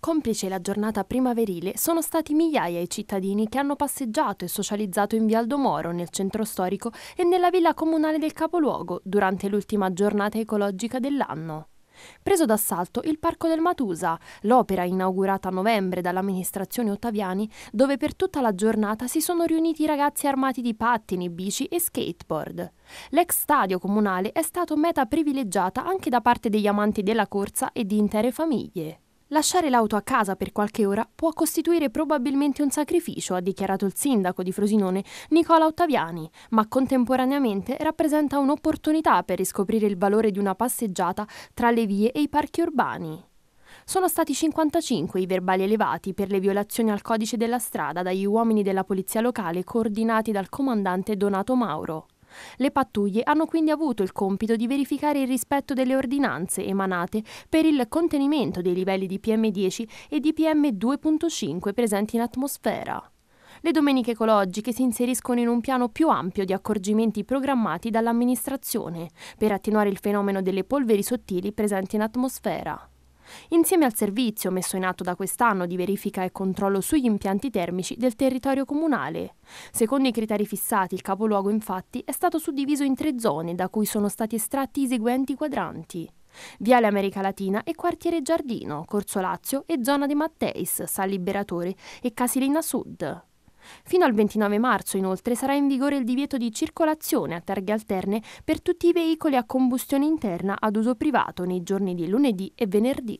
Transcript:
Complice la giornata primaverile sono stati migliaia i cittadini che hanno passeggiato e socializzato in Vialdo Moro, nel centro storico, e nella villa comunale del capoluogo, durante l'ultima giornata ecologica dell'anno. Preso d'assalto il Parco del Matusa, l'opera inaugurata a novembre dall'amministrazione Ottaviani, dove per tutta la giornata si sono riuniti ragazzi armati di pattini, bici e skateboard. L'ex stadio comunale è stato meta privilegiata anche da parte degli amanti della corsa e di intere famiglie. Lasciare l'auto a casa per qualche ora può costituire probabilmente un sacrificio, ha dichiarato il sindaco di Frosinone Nicola Ottaviani, ma contemporaneamente rappresenta un'opportunità per riscoprire il valore di una passeggiata tra le vie e i parchi urbani. Sono stati 55 i verbali elevati per le violazioni al codice della strada dagli uomini della polizia locale coordinati dal comandante Donato Mauro. Le pattuglie hanno quindi avuto il compito di verificare il rispetto delle ordinanze emanate per il contenimento dei livelli di PM10 e di PM2.5 presenti in atmosfera. Le domeniche ecologiche si inseriscono in un piano più ampio di accorgimenti programmati dall'amministrazione per attenuare il fenomeno delle polveri sottili presenti in atmosfera insieme al servizio messo in atto da quest'anno di verifica e controllo sugli impianti termici del territorio comunale. Secondo i criteri fissati, il capoluogo infatti è stato suddiviso in tre zone da cui sono stati estratti i seguenti quadranti. Viale America Latina e quartiere Giardino, Corso Lazio e zona De Matteis, San Liberatore e Casilina Sud. Fino al 29 marzo inoltre sarà in vigore il divieto di circolazione a targhe alterne per tutti i veicoli a combustione interna ad uso privato nei giorni di lunedì e venerdì.